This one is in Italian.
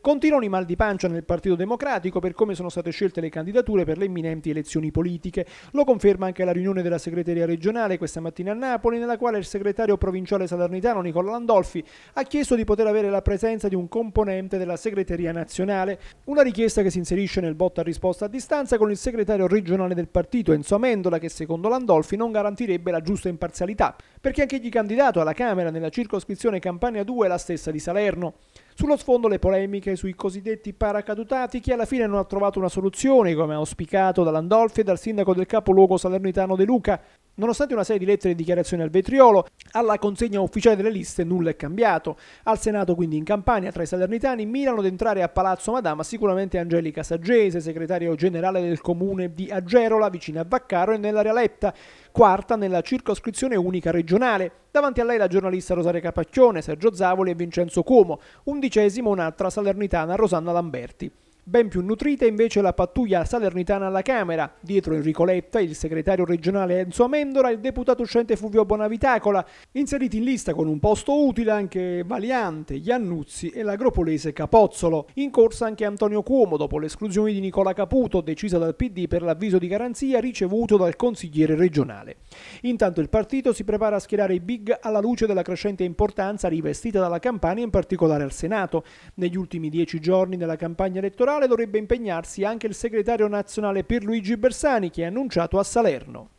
Continuano i mal di pancia nel Partito Democratico per come sono state scelte le candidature per le imminenti elezioni politiche. Lo conferma anche la riunione della segreteria regionale questa mattina a Napoli, nella quale il segretario provinciale salernitano Nicola Landolfi ha chiesto di poter avere la presenza di un componente della segreteria nazionale. Una richiesta che si inserisce nel botta risposta a distanza con il segretario regionale del partito Enzo Amendola, che secondo Landolfi non garantirebbe la giusta imparzialità, perché anche egli candidato alla Camera nella circoscrizione Campania 2 è la stessa di Salerno. Sullo sfondo le polemiche critiche sui cosiddetti paracadutati che alla fine non ha trovato una soluzione, come auspicato dall'Andolfi e dal sindaco del capoluogo salernitano De Luca, Nonostante una serie di lettere e dichiarazioni al vetriolo, alla consegna ufficiale delle liste nulla è cambiato. Al Senato quindi in Campania tra i salernitani mirano ad entrare a Palazzo Madama sicuramente Angelica Saggese, segretario generale del comune di Agerola, vicino a Vaccaro e nell'area Letta, quarta nella circoscrizione unica regionale. Davanti a lei la giornalista Rosaria Capacchione, Sergio Zavoli e Vincenzo Cuomo, undicesimo un'altra salernitana Rosanna Lamberti. Ben più nutrita invece la pattuglia salernitana alla Camera, dietro Enrico Letta, il segretario regionale Enzo Amendola e il deputato uscente Fulvio Bonavitacola, inseriti in lista con un posto utile anche Valiante, Iannuzzi e l'agropolese Capozzolo. In corsa anche Antonio Cuomo dopo l'esclusione di Nicola Caputo, decisa dal PD per l'avviso di garanzia ricevuto dal consigliere regionale. Intanto il partito si prepara a schierare i big alla luce della crescente importanza rivestita dalla campagna, in particolare al Senato. Negli ultimi dieci giorni della campagna elettorale dovrebbe impegnarsi anche il segretario nazionale Pierluigi Bersani, che è annunciato a Salerno.